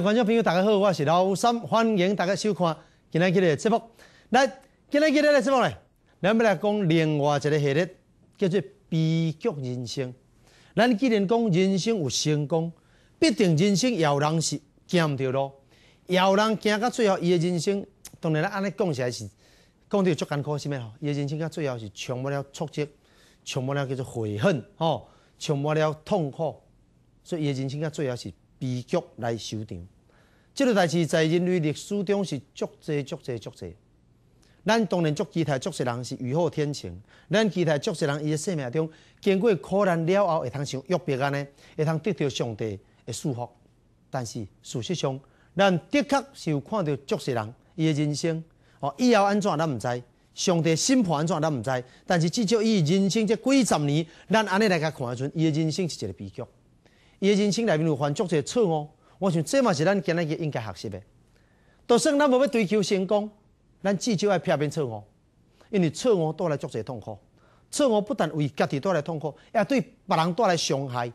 观众朋友，大家好，我是刘三，欢迎大家收看今天今日的节目。来，今天今日的节目呢，咱要来讲另外一个系列，叫做《悲剧人生》。咱既然讲人生有成功，必定人生有人是走唔到路，有人走到最后，伊的人生当然咱安尼讲起来是讲到足艰苦，是物吼？伊的人生到最后是充满了挫折，充满了叫做悔恨，吼，充满了痛苦，所以伊的人生到最后是。悲剧来收场，即个代志在人类历史中是足济足济足济。咱当然，足期待足些人是雨后天晴，咱期待足些人伊个生命中经过苦难了后会通想约别安尼，会通得到上帝的祝福。但是事实上，咱的确是有看到足些人伊个人生哦以后安怎咱毋知，上帝审判安怎咱毋知。但是至少伊人生这几十年，咱安尼来甲看时阵，伊个人生是一个悲剧。伊人生内面有犯足些错误，我想这嘛是咱今日应该学习的。就算咱无要追求成功，咱至少要撇免错误，因为错误带来足侪痛苦。错误不但为家己带来痛苦，也对别人带来伤害，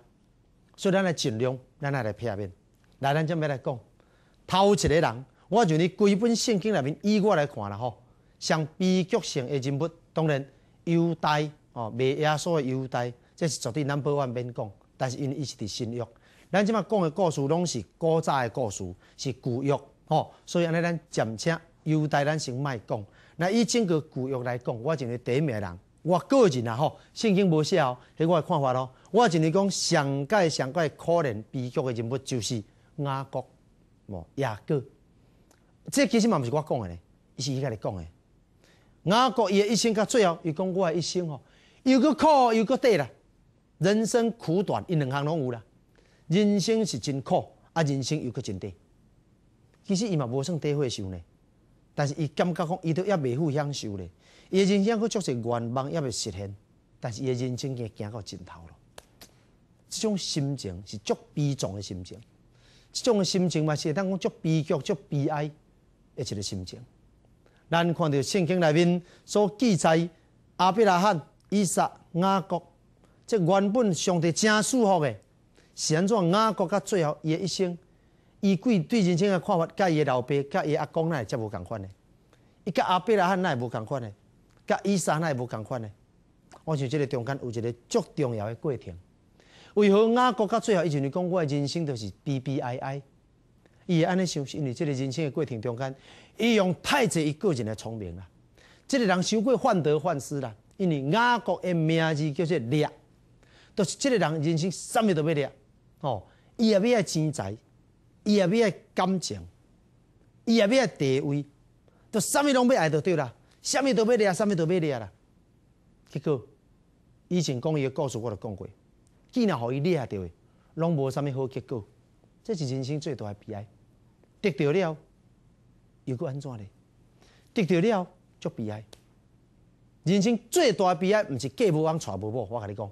所以咱来尽量咱来来撇免。来咱这边来讲，偷一个人，我就你规本圣经内面以我来看啦吼，像悲剧性的人物，当然犹大哦，卖耶稣的犹大，这是绝对咱不往免讲。但是因为伊是伫新约，咱即马讲嘅故事拢是古早嘅故事，是旧约吼，所以安尼咱暂且优待咱先卖讲。那以整个旧约来讲，我就是第一名人，我个人啊吼，圣经无写哦，系我嘅看法咯。我就是讲上界上界可能悲剧嘅人物就是雅各，无雅各。这其实嘛毋是我讲嘅咧，伊是伊家己讲嘅。雅各伊嘅一生较最后，伊讲我嘅一生吼，又个苦又个短啦。人生苦短，伊两行拢有啦。人生是真苦，啊，人生又搁真短。其实伊嘛无算低欢喜呢，但是伊感觉讲，伊都抑未富享受咧。伊的人生佫足是愿望抑未实现，但是伊的人生已经行到尽头咯。这种心情是足悲壮的心情，这种的心情嘛是会当讲足悲剧、足悲哀的一个心情。咱看到圣经内面所记载，阿伯拉罕、以撒、雅各。即原本上得真舒服诶，安怎阿国甲最后伊诶一生，伊对对人生诶看法，甲伊老爸、甲伊阿公，也则无共款诶。伊甲阿伯那也无共款诶；，甲伊三也无共款诶。我想即个中间有一个足重要诶过程。为何雅国甲最后伊就是讲，我人生就是 B B I 哀？伊会安尼想，是因为即个人生诶过程中间，伊用太侪伊个人诶聪明啦。即个人受过患得患失啦，因为雅国诶名字叫做掠，就是即个人，人生啥物都要掠吼！伊也要钱财，伊也要感情，伊也要地位，都啥物拢要爱，就对啦。啥物都要掠，啥物都要掠啦。结果，以前讲伊的故事，我都讲过，既然互伊抓到的，拢无啥物好结果。这是人生最大的悲哀。得到了，又过安怎呢？得到了就悲哀。人生最大的悲哀，毋是计无法娶无某，我甲你讲。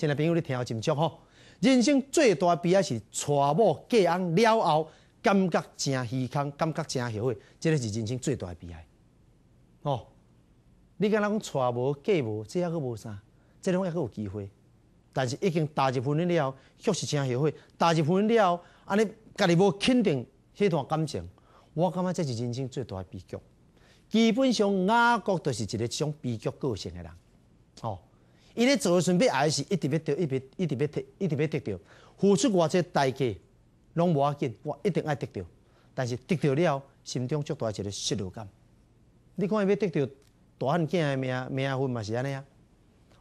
亲爱朋友，你听候真足吼！人生最大的悲哀是娶某嫁翁了后，感觉真虚空，感觉真后悔，这个是人生最大的悲哀。哦，你讲若讲娶某嫁某，这还佫无啥，这种还佫有机会。但是已经踏入婚了后，确实真后悔。踏入婚了，安尼家己无肯定迄段感情，我感觉这是人生最大的悲剧。基本上，雅国都是一个种悲剧个性的人。伊咧做阵要爱是一直要得，一直一直要得，一直要得着。付出偌济代价，拢无要紧，我一定爱得着。但是得着了，心中却带一个失落感。你看伊要得着大汉囝诶命命分，嘛是安尼啊？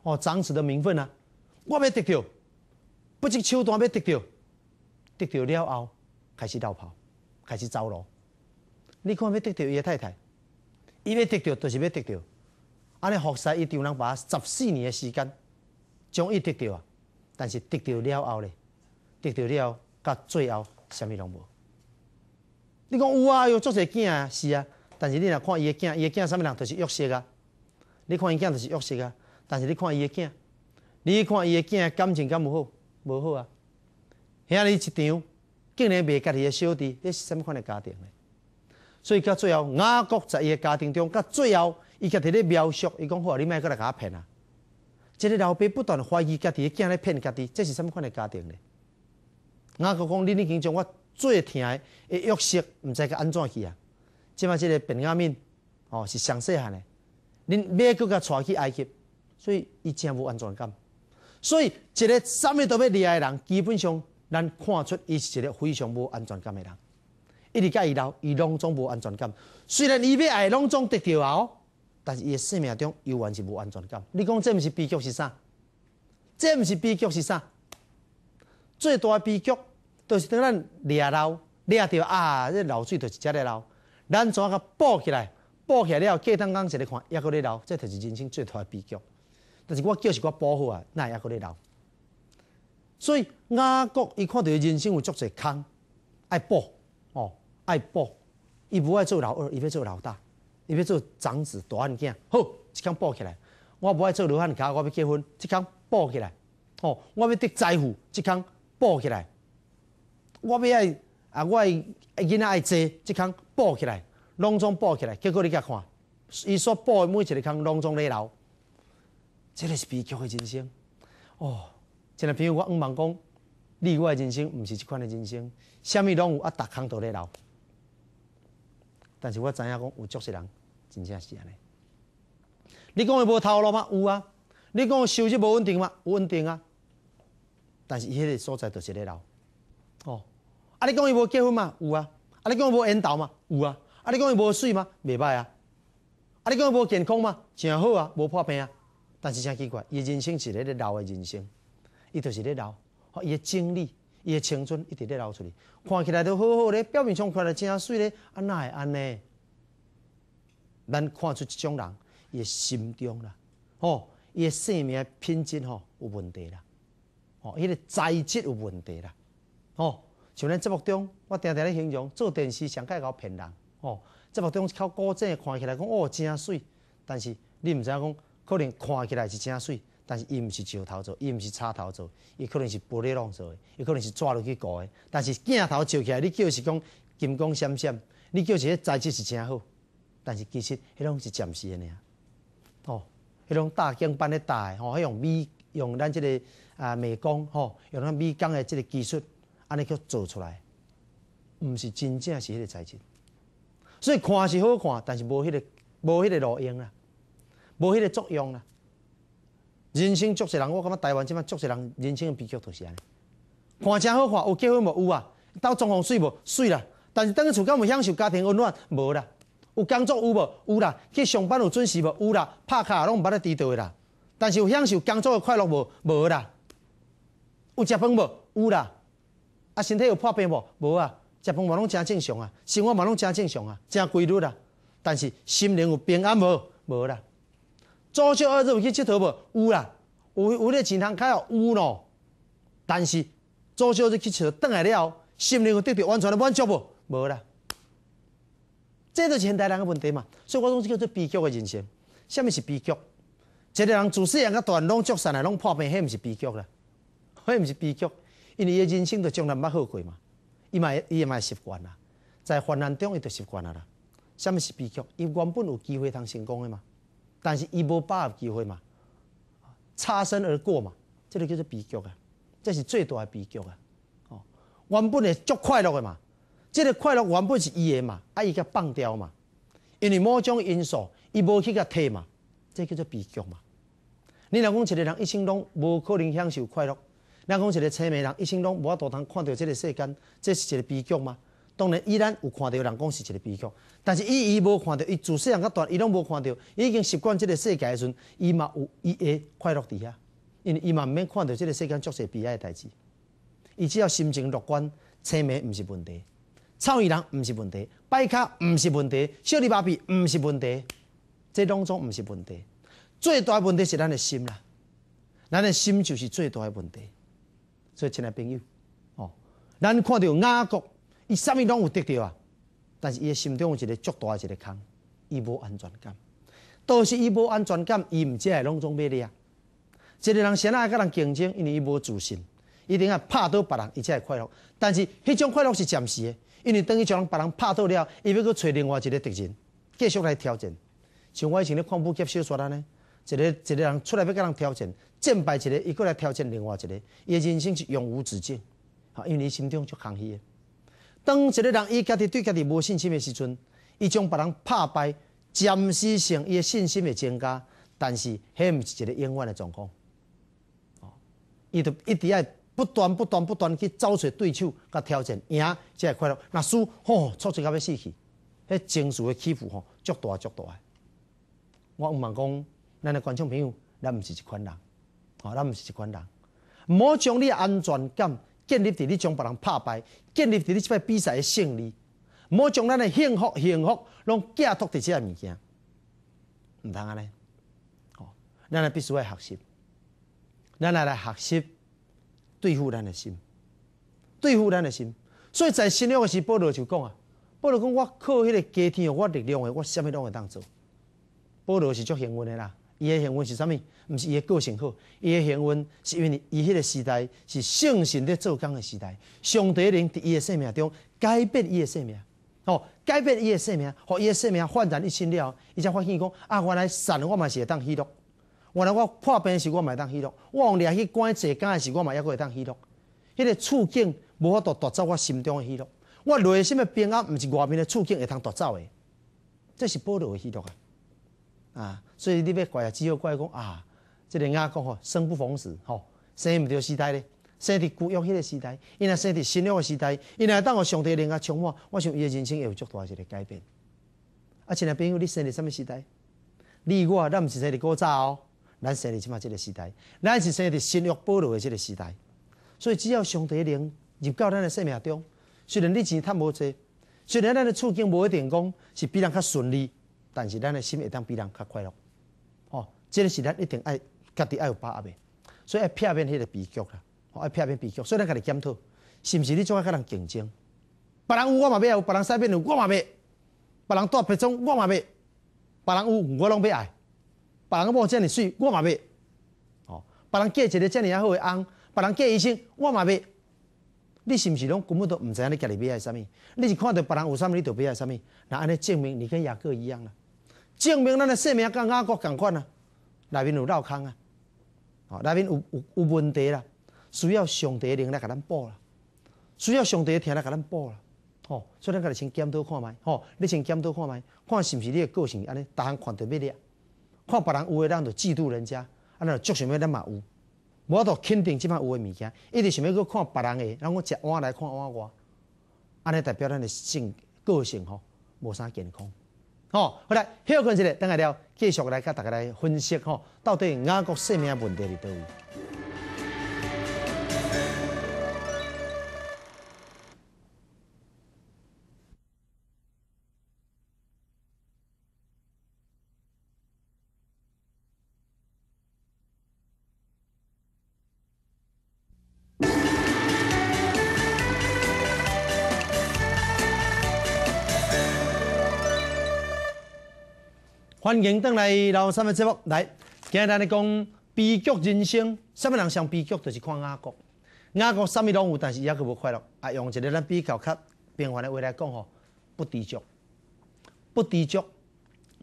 哦，长子的名分啊，我要得着，不择手段要得着。得着了后，开始逃跑，开始走路。你看要得着诶太太，伊要得着，就是要得着。安尼，复赛伊丈人把十四年的时间，终于得着啊！但是得着了后咧，得着了，到最后，啥物拢无？你讲有啊，有做些囝啊，是啊。但是你若看伊的囝，伊的囝啥物人，都是弱势啊。你看伊囝就是弱势啊，但是你看伊的囝，你看伊的囝感情敢无好？无好啊！兄弟一场，竟然卖家己的小弟，你是甚物款的家庭呢？所以到最后，雅各在伊的家庭中，到最后。伊家己咧描述，伊讲好，你莫搁来甲骗啊！即个老爸不断怀疑家己，惊来骗家己，这是什么款个家庭咧？我讲讲，恁已经将我最疼诶诶钥匙，毋知个安怎去啊？即嘛即个病下面，哦，是上细汉个，恁要去甲带去埃及，所以伊真无安全感。所以，一个啥物都要掠诶人，基本上咱看出伊是一个非常无安全感诶人。一直甲伊老，伊拢总无安全感。虽然伊要爱拢总得着啊！哦。但是伊生命中永远是无安全感。你讲这毋是悲剧是啥？这毋是悲剧是啥？最大诶悲剧，就是等咱掠楼掠着啊，这流水就是遮咧流。咱怎甲补起来？补起了后，隔天刚一日看，抑搁咧流，这就是人生最大诶悲剧。但是我叫是，我保护啊，那抑搁咧流。所以，阿国伊看到人生有足侪坑，爱补哦，爱补。伊无爱做老二，伊要做老大。伊要做长子大汉囝，好，即腔抱起来。我无爱做罗汉家，我要结婚，即腔抱起来。哦，我要得财富，即腔抱起来。我要爱啊，我爱囡仔爱坐，即腔抱起来。拢总抱起来，结果你甲看，伊所抱的每一个空拢总在流，这个是悲剧的人生。哦，真个朋友，我毋茫讲，我外人生毋是即款的人生，虾米拢有啊？逐空都在流。但是我知影讲有足事人。真正是安尼。你讲伊无头路吗？有啊。你讲收入无稳定吗？稳定啊。但是伊迄个所在就是咧老。哦。啊！你讲伊无结婚吗？有啊。啊！你讲伊无缘投吗？有啊。啊！你讲伊无水吗？未歹啊。啊！你讲伊无健康吗？真好啊，无破病啊。但是真奇怪，伊人生是咧咧老诶人生，伊就是咧老，伊诶精力、伊诶青春一直咧老出去，看起来都好好咧，表面上看着真水咧，啊安会安尼？咱看出即种人，伊诶心中啦，吼，伊诶生命品质吼有问题啦，吼，伊个材质有问题啦，吼，像咱节目中，我常常咧形容做电视上会 𠰻 骗人，吼，节目中靠古装看起来讲哦真水，但是你毋知影讲，可能看起来是真水，但是伊毋是石头做，伊毋是插头做，伊可能是玻璃弄做诶，伊可能是纸落去搞诶，但是镜头照起来，你叫是讲金光闪闪，你叫是迄材质是真好。但是其实迄种是暂时个㖏，哦，迄种大疆办的吼，哦，用美用咱即个啊美工吼，用咱美工的即个技术安尼去做出来，毋是真正是迄个材质，所以看是好看，但是无迄个无迄个路用啦，无迄个作用啦。人生足侪人，我感觉台湾即满足侪人人生悲剧就是安尼，看真好看，有结婚无有啊，到中潢水无水啦，但是等于厝间无享受家庭温暖无啦。有工作有无？有啦，去上班有准时无？有啦，拍卡拢毋捌咧迟到啦。但是有享受工作的快乐无？无啦。有食饭无？有啦。啊，身体有破病无？无啊，食饭嘛拢正正常啊，生活嘛拢正正常啊，正规律啊。但是心灵有平安无？无啦。做小二有去佚佗无？有啦，有有咧钱通开哦，有咯。但是做小日去佚佗，倒来了后，心灵有得到完全的满足无？无啦。这就是现代人的问题嘛，所以我说这叫做悲剧的人生。什么是悲剧？一个人做事人家乱弄作善来弄破病，迄不是悲剧了？迄不是悲剧，因为伊的人生就从来捌好过嘛，伊嘛伊咪习惯啦，在患难中伊都习惯啊啦。什么是悲剧？伊原本有机会通成功的嘛，但是伊无把握机会嘛，擦身而过嘛，这个叫做悲剧啊！这是最大的悲剧啊！哦，原本系足快乐的嘛。即个快乐原本是伊的嘛，啊，伊甲放掉嘛，因为某种因素伊无去甲摕嘛，即叫做悲剧嘛。你若讲一个人一生拢无可能享受快乐，若讲一个青盲人一生拢无法度通看到即个世间，这是一个悲剧吗？当然依然有看到，人讲是一个悲剧。但是伊伊无看到，伊自细汉较大，伊拢无看到，已经习惯即个世界时，伊嘛有伊的快乐伫遐，因为伊嘛毋免看到即个世间足是悲哀的代志。伊只要心情乐观，青盲毋是问题。臭鱼人毋是问题，败卡毋是问题，小里麻痹毋是问题，这拢种毋是问题。最大问题是咱的心啦，咱的心就是最大的问题。所以，亲爱朋友，哦，咱看到外国伊啥物拢有得到啊，但是伊的心中有一个巨大个一个坑，伊无安全感。都是伊无安全感，伊毋知会拢种要力啊。一个人先爱甲人竞争，因为伊无自信，一定啊拍倒别人，伊才会快乐。但是迄种快乐是暂时的。因为等于将别人拍倒了，伊要去找另外一个敌人继续来挑战。像我以前咧看武侠小说安尼，一个一个人出来要甲人挑战，战败一个，伊过来挑战另外一个，伊的人生是永无止境。因为伊心中就虚喜。当一个人伊家己对家己无信心的时阵，伊将别人拍败，暂时性伊的信心会增加，但是迄毋是一个永远的状况。哦，伊都一直爱。不断、不断、不断去找出对手、甲挑战，赢才系快乐。那输吼，挫折甲要死去，迄情绪的起伏吼，足大足大。我毋盲讲，咱的观众朋友，咱毋是一款人，哦，咱毋是一款人。毋好将你安全感建立在你将别人拍败，建立在你即摆比赛的胜利。毋好将咱的幸福、幸福，拢寄托在即样物件，毋通安尼。哦，咱来必须爱学习，咱来来学习。对付咱的心，对付咱的心，所以在新约的时，保罗就讲啊，保罗讲我靠迄个家庭，我力量的，我甚么拢会当做。保罗是足幸运的啦，伊的幸运是啥物？毋是伊的个性好，伊的幸运是因为伊迄个时代是圣神在做工的时代，上帝灵在伊的生命中改变伊的生命，哦，改变伊的生命，和伊的生命焕然一新了。伊才发现讲啊，原来善我嘛是会当喜乐。原来我破病时，我嘛会当虚弱；我用掠去管坐监诶时，我嘛也个会当虚弱。迄个处境无法度夺走我心中的虚弱。我内心诶平安？毋是外面的处境会通夺走的？这是保罗的虚弱啊！啊，所以你要怪也，只好怪讲啊，即个仔讲吼生不逢时吼，生毋到时代咧，生伫古约迄个时代，伊若生伫新约诶时代，伊若当我上帝另啊充满，我想伊的人生会有足大一个改变。啊，亲爱朋友，你生伫什物时代？你我咱毋是生伫古早哦。咱生在即嘛即个时代，咱是生在新月保露的即个时代，所以只要上帝灵入到咱的生命中，虽然你钱趁无济，虽然咱的处境无一定讲是比人较顺利，但是咱的心会当比人较快乐。哦，即个时代一定爱家己爱有把握的，所以爱撇开迄个悲剧啦，吼，爱撇开悲剧，所以咱家己检讨，是毋是你总爱甲人竞争？别人有我嘛要，有，别人塞边有我嘛要，别人多别种我嘛要，别人有我拢要爱。别人要这遮尔水，我嘛要。哦，别人嫁一个遮尔好个翁，别人嫁医生，我嘛要。你是毋是拢根本都毋知影你家己要系什么？你是看到别人有啥物，你就要啥物？那安尼证明你跟雅各一样啦，证明咱的性命跟雅各共款啊，内面有漏空啊，哦，内面有有有问题啦，需要上帝灵来甲咱补啦，需要上帝听来甲咱补啦。哦，所以咱家己先检讨看唛，哦，你先检讨看卖，看是毋是你的个性安尼，逐项看到要哩。看别人有诶，咱就嫉妒人家；啊，咱就足想要咱嘛有。我都肯定即摆有诶物件，一直想要去看别人诶，咱我食碗来看碗我。安尼代表咱诶性个性吼，无啥健康。吼。好来休困一下，等下了继续来甲大家来分析吼，到底外国性命问题咧倒位。欢迎登来老三的节目。来，今日咱你讲悲剧人生，什么人上悲剧？就是看阿国，阿国什么拢有，但是也佫无快乐。啊，用一个咱比较较平凡的话来讲吼，不知足，不知足，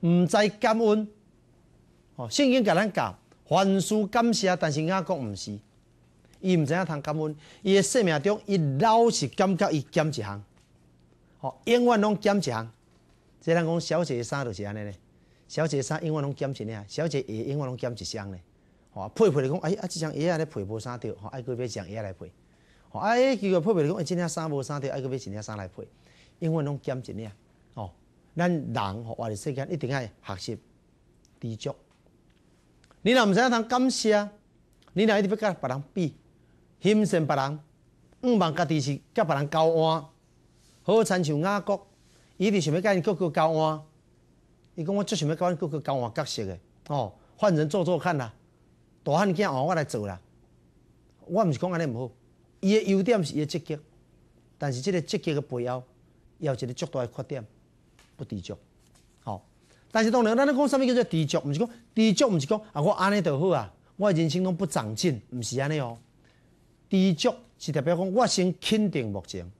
毋知感恩。哦，圣经甲咱教，凡事感谢，但是阿国毋是，伊毋知影通感恩。伊的生命中，伊老是感觉伊减一项，哦，永远拢减一项。即人讲小姐衫就是安尼咧。小姐衫永远拢减一领小姐鞋永远拢减一双咧吼配配来讲哎啊即双鞋仔咧配无衫着吼啊伊佫买一双鞋仔来配吼啊迄个机构配配来讲哎即领衫无衫着爱伊佫买一领衫来配永远拢减一领吼咱人吼活伫世界一定爱学习知足你若毋知影通感谢你若一直欲甲别人比相信别人毋罔家己是甲别人交换好亲像雅各，伊一直想要甲因各国交换伊讲我足想要甲阮个交换角色的，哦，换人做做看啦，大汉囝哦，我来做啦。我毋是讲安尼毋好，伊的优点是伊积极，但是这个积极的背后，有一个足大的缺点，不执着。好，但是当然，咱咧讲啥物叫做执着，毋是讲执着，毋是讲啊我安尼就好啊，我人生拢不长进，毋是安尼哦。执着是代表讲我先肯定目前，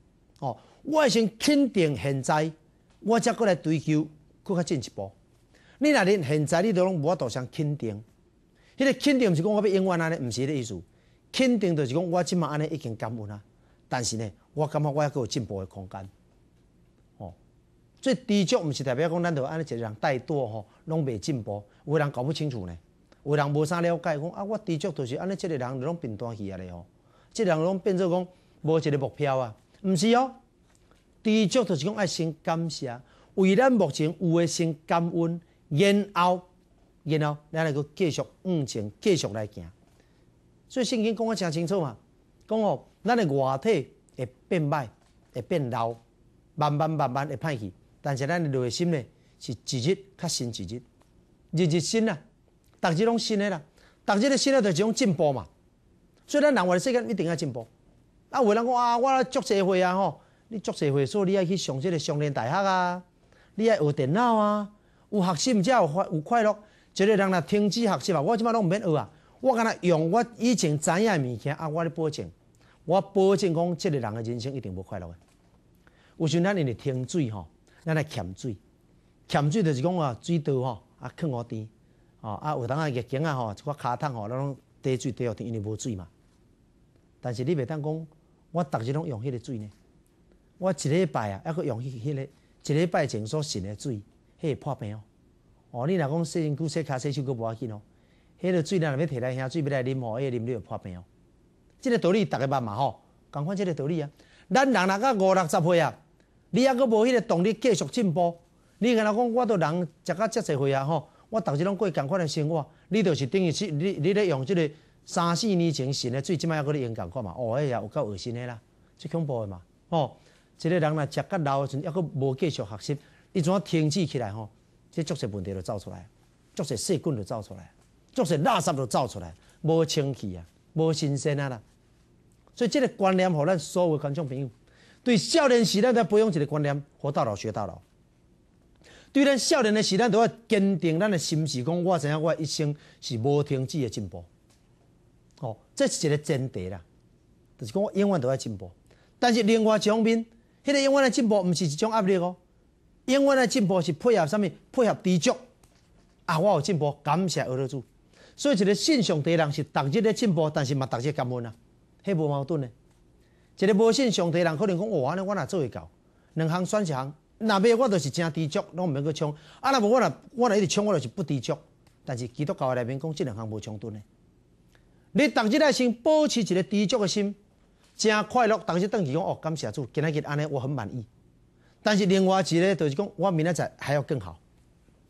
哦，我先肯定现在，我才过来追求。佫较进一步。你若恁现在你都拢无法度想肯定，迄个肯定毋是讲我要永远安尼，毋是迄个意思。肯定就是讲我即马安尼已经感恩啊，但是呢，我感觉我要佫有进步的空间。哦，最低足毋是代表讲咱着安尼一个人太多吼，拢未进步，有人搞不清楚呢，有人无啥了解，讲啊我知足都是安尼即个人拢平单去啊咧吼，即个人拢变做讲无一个目标啊，毋是哦。知足就是讲爱先感谢。为咱目前有诶，先感恩，然后，然后咱来阁继续往前继续来行。所以圣经讲啊，诚清楚嘛，讲哦，咱诶外体会变歹，会变老，慢慢慢慢会歹去。但是咱诶内心咧是一日较新一日，日日新啊，逐日拢新诶啦，逐日诶新诶就是种进步嘛。所以咱人活世界一定要进步。啊，为咱讲啊，我足社会啊吼，你足社会，所以你要去上即个上联大学啊。你爱学电脑啊？有学习，则有快有快乐。一个人若停止学习啊，我即摆拢毋免学啊。我敢若用我以前知影物件，啊，我咧保证，我保证讲，即个人的人生一定无快乐诶。有时咱因为停水吼，咱来潜水，潜水就是讲啊，水多吼啊，坑我地，吼啊，有当啊，疫情啊吼，一寡骹桶吼，咱拢低水低学因为无水嘛。但是你袂当讲，我逐日拢用迄个水呢？我一礼拜啊，抑佫用迄个。一礼拜前所洗的水，迄会破病哦。哦，你若讲洗身躯、洗骹、洗手，佫无要紧哦。迄个水，若要摕来喝，水要来啉哦，迄个啉了会破病哦。即个道理逐个捌嘛吼？共看即个道理啊，咱人若到五六十岁啊，你还佫无迄个动力继续进步。你若讲我都人食到遮侪岁啊吼，我逐日拢过共款的生活，你就是等于说你你咧用即个三四年前洗的水，即摆佫咧用共款嘛？哦，一日有够恶心的啦，最恐怖的嘛，哦。一个人若食到老的时阵，抑阁无继续学习，伊怎啊停止起来吼，即浊水问题就走出来，浊水细菌就走出来，浊水垃圾就走出来，无清气啊，无新鲜啊啦。所以即个观念，互咱所有观众朋友，对少年时代的培养一个观念：活到老，学到老。对咱少年的时，咱都要坚定咱的心志，讲我知影，我一生是无停止的进步。哦，这是一个前提啦，就是讲永远都在进步。但是另外一方面，迄个永远的进步毋是一种压力哦，永远的进步是配合什物？配合知足。啊，我有进步，感谢俄罗斯。所以一个信上帝人是逐日咧进步，但是嘛逐日感恩啊，迄无矛盾的。一个无信上帝人可能讲哦，安尼，我若做会到？两行选一项，若末我都是真知足，拢毋免去冲。啊若无我若我若一直冲，我就是不知足。但是基督教内面讲即两项无冲突的。你逐日来先保持一个知足的心。真快乐，当时邓时讲哦，感谢主，今仔日安尼我很满意。但是另外一个就是讲，我明仔载还要更好，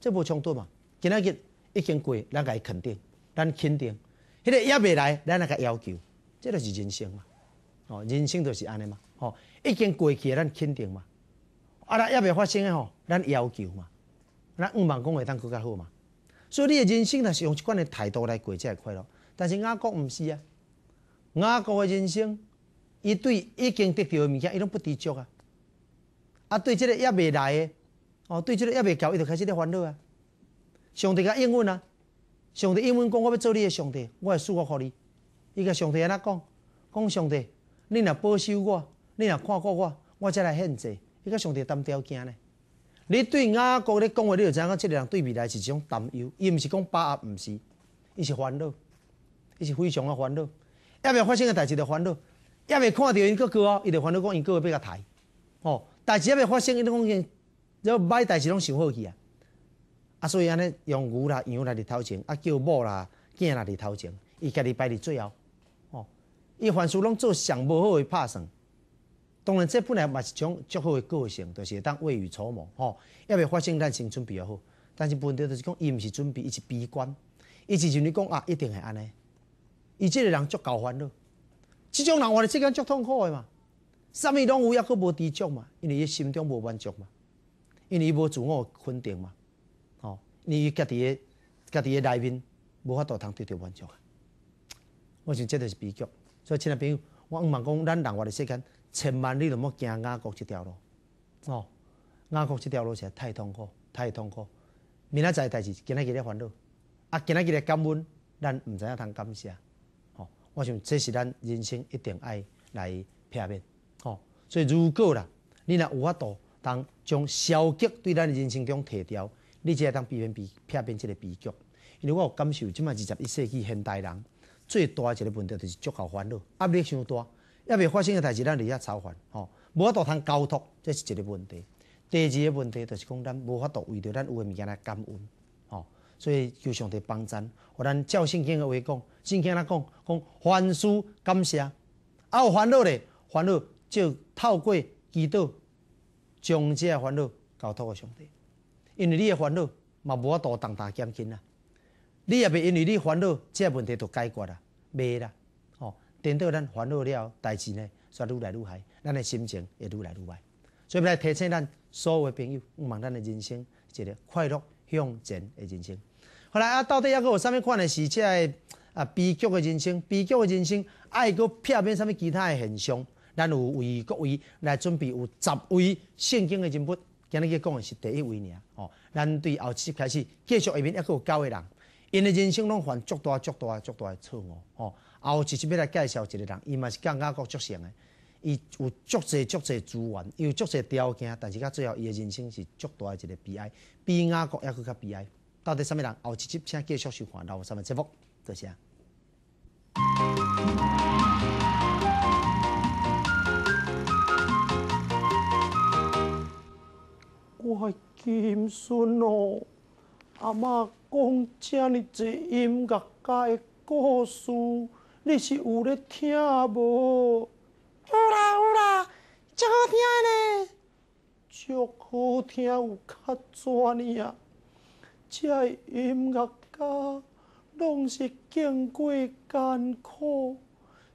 这无冲突嘛？今仔日已经过，咱该肯定，咱肯定，迄个也未来，咱来个要求，这就是人生嘛。哦，人生就是安尼嘛。哦，已经过去咱肯定嘛。啊，若也未发生吼，咱要求嘛，咱五万公会当更加好嘛。所以你的人生那是用即款的态度来过则会快乐，但是阿国唔是啊，阿国的人生。伊对已经得到的物件，伊拢不知足啊！啊，对即个也未来诶。哦，对即个也未到，伊就开始咧烦恼啊！上帝甲英文啊，上帝英文讲，我要做你的上帝，我会属福互你。伊甲上帝安怎讲，讲上帝，你若保守我，你若看顾我，我才来限制。伊甲上帝谈条件呢？你对雅各咧讲话，你就知影，即个人对未来是一种担忧，伊毋是讲把握，毋是，伊是烦恼，伊是非常的烦恼，一未发生的代志就烦恼。也未看到因哥哥哦，伊就烦恼讲因哥哥要甲刣，吼，代志也未发生，因讲现，就歹代志拢想好去啊，啊，所以安尼用牛啦、羊啦嚟头前，啊叫某啦、囝啦伫头前，伊家己排伫最后，吼，伊凡事拢做上无好的拍算。当然，这本来嘛是一种足好的个性，就是当未雨绸缪，吼，也未发生咱先准备较好。但是问题就是讲，伊毋是准备，伊是悲观，伊是就你讲啊，一定系安尼，伊即个人足够烦恼。即种人活的世间足痛苦的嘛，什么拢有也搁无知足嘛，因为伊心中无满足嘛，因为伊无自我肯定嘛，吼、哦，伊家己的家己的内面无法度通得到满足啊，我想这就是悲剧。所以亲爱朋友，我毋忙讲咱人活的世间，千万你都莫行亚国这条路，哦，亚国这条路实在太痛苦，太痛苦。明载再代志，今仔日咧烦恼，啊，今仔日咧感恩，咱毋知影通感谢。我想，这是咱人生一定爱来避免吼。所以，如果啦，你若有法度当将消极对咱的人生中提掉，你才会当避免避撇变这个悲剧。因为我感受，即卖二十一世纪现代人最大的一个问题，就是足够烦恼，压力伤大，抑未发生诶代志，咱就遐操烦，吼，无法度通交托，这是一个问题。第二个问题，就是讲咱无法度为着咱有诶物件来感恩。所以，上帝帮咱，互咱照圣经的话讲，圣经尼讲，讲凡事感谢，啊有烦恼咧，烦恼就透过祈祷，将这烦恼交托给上帝。因为你的烦恼嘛无法度当大减轻啊，你也未因为你烦恼这问题就解决啦，袂啦，哦，等到咱烦恼了，代志呢，煞愈来愈害，咱的心情也愈来愈坏，所以来提醒咱所有朋友，望咱的人生一个快乐。向前的人生。后来啊，到底抑个我上面看的是即个啊悲剧的人生，悲剧的人生，爱个片面，啥物其他的现象。咱有为各位来准备有十位圣经的人物，今日去讲的是第一位尔哦。咱对后期开始继续下面抑个有教的人，因的人生拢犯足大足大足大错误哦。后期集要来介绍一个人，伊嘛是更加国足性诶。伊有足侪足侪资源，伊有足侪条件，但是到最后，伊个人生是足大个一个悲哀，比雅国犹佫较悲哀。到底啥物人？后一集请继续收看。留三分钟接多谢。我金孙说阿妈讲请你只音乐家的故事，你是有咧听无？有啦有啦，足好听呢。足好听有较专呢啊？个音乐家拢是经过艰苦，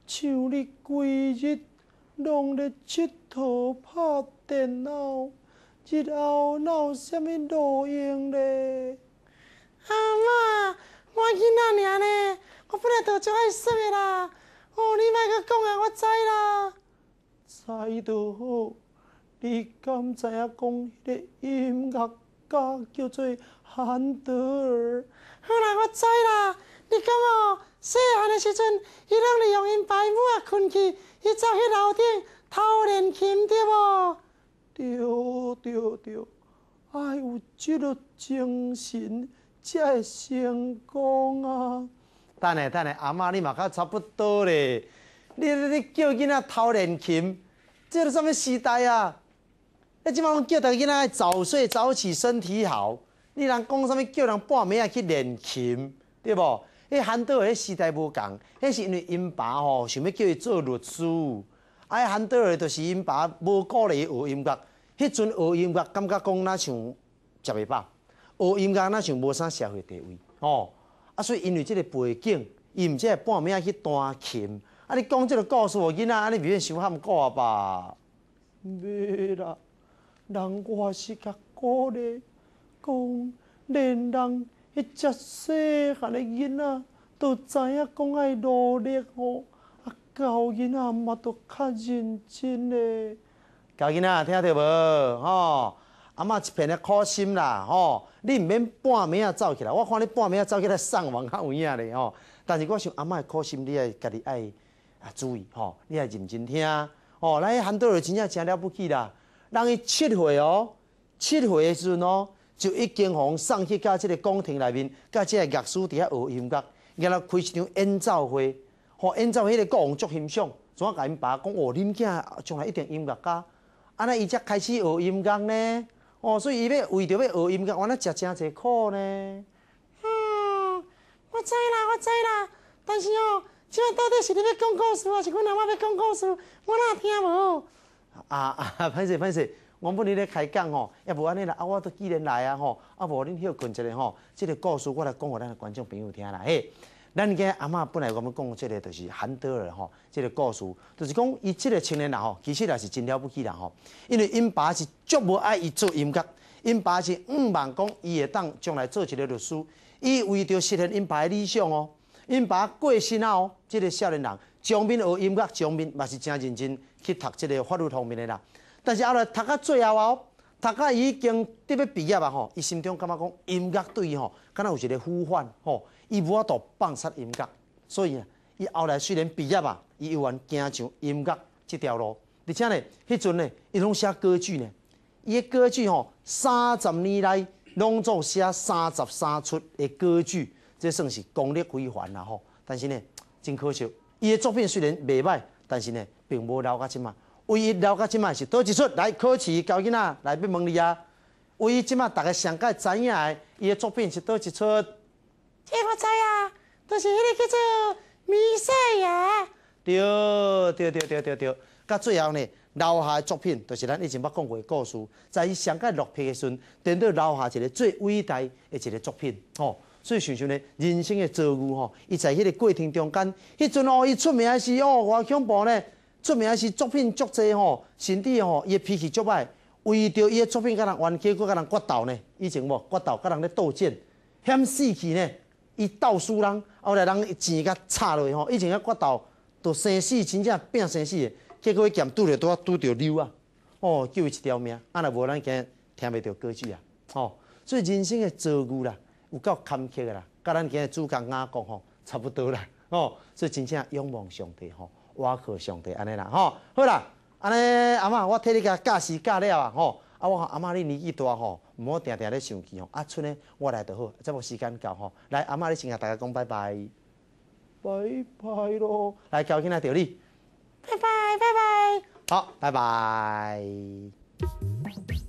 像你规日拢在佚头拍电脑，后脑有啥物路用咧。阿妈，我囡仔尔呢，我本来都最爱说的啦。在度，你敢知影讲迄个音乐家叫做汉德尔？哈，那我知啦。你讲哦，细汉的时阵，伊让你用伊白母啊困去，伊走去楼顶偷练琴对无？对对对，哎有即落精神才会成功啊！但来但来，阿妈你嘛较差不多咧，你你叫伊呐偷练琴。这是什物时代啊？你即码叫大囡仔早睡早起身体好。你人讲什物？叫人半暝啊去练琴，对不？迄韩德尔迄时代无共，迄是因为因爸吼想要叫伊做律师。啊，韩德尔就是因爸无鼓励学音乐，迄阵学音乐感觉讲那像食袂饱，学音乐那像无啥社会地位哦。啊，所以因为即个背景，伊毋因会半暝仔去弹琴。啊！你讲即个故事我，囡仔，尼唔免想喊我吧？袂啦，人我是甲哥咧讲，连人迄只细汉诶囡仔都知影讲爱努力哦，啊教囡仔嘛都较认真咧。教囡仔听着无？吼，阿嬷一片诶苦心啦，吼，你毋免半暝啊走起来，我看你半暝啊走起来上网较有影咧，吼。但是我想阿嬷诶苦心，你系家己爱。啊，注意吼，你还认真听哦。咱迄韩德尔真正真了不起啦。人伊七岁哦，七岁的时阵哦，就已经互送去，到即个宫廷内面，甲即个乐师伫遐学音乐，然后开一场演奏会。吼，演奏会个国王足欣赏，怎啊甲因爸讲，哦，恁囝将来一定音乐家。安尼伊才开始学音乐呢。哦，所以伊要为着要学音乐，我来食真济苦呢。嗯，我知啦，我知啦，但是哦。即下到底是你要讲故事啊，是阮阿妈要讲故事，我哪听无？啊 啊，歹势歹势，原本你咧开讲吼，要无安尼啦。啊，我都既然来啊吼，啊无恁休困一下吼，即个故事我来讲互咱的观众朋友听啦。嘿，咱家阿嬷本来我们要讲即个，就是韩德尔吼，即个故事，就是讲伊即个青年啦吼，其实也是真了不起啦吼。因为因爸是足无爱伊做音乐，因爸是毋敢讲伊会当将来做一个律师，伊为着实现因爸理想哦。因爸过身啊哦，这个少年人，将面学音乐，将面嘛是真认真去读即个法律方面的啦。但是后来读到最后啊，读到已经要毕业啊吼，伊心中感觉讲音乐对伊吼，敢若有一个呼唤吼，伊无法度放弃音乐，所以啊，伊后来虽然毕业啊，伊又愿走上音乐即条路。而且呢，迄阵呢，伊拢写歌剧呢，伊的歌剧吼，三十年来拢总写三十三出的歌剧。即算是功力非凡啦吼，但是呢，真可惜。伊诶作品虽然袂歹，但是呢，并无留到即嘛。唯一留到即嘛是倒一出来考试交囡仔来要问你啊。唯一即嘛大家上届知影诶，伊诶作品是倒一出？伊我知啊，就是迄个叫做《米赛亚》。对对对对对对，甲最后呢，留下诶作品就是咱以前捌讲过故事，在伊上届落魄诶时阵，等到留下一个最伟大诶一个作品吼。所以想想呢，人生的遭遇吼，伊在迄个过程中间，迄阵哦，伊出名时哦，我恐怖呢，出名时作品作济吼，甚至吼伊的脾气足歹，为着伊的作品甲人冤家，佮人决斗呢，以前无决斗，佮人咧斗剑，险死去呢，伊斗输人，后来人钱甲差落去吼，以前甲决斗都生死真正拼生死，结果伊咸拄着拄刀，拄着溜啊，哦，救伊一条命，安尼无人惊，听袂着歌曲啊，哦，所以人生的遭遇啦。有够坎坷个啦，甲咱今日主讲阿公吼差不多啦，吼，所以真正仰望上帝吼，我克上帝安尼啦，吼，好啦，安尼阿妈我替你个驾驶驾了啊吼，啊我阿妈你年纪大吼，毋好定定咧生气吼，啊，春咧我来就好，再无时间到吼，来阿妈你先甲大家讲拜拜，拜拜咯，来交起那条哩，拜拜拜拜，好拜拜。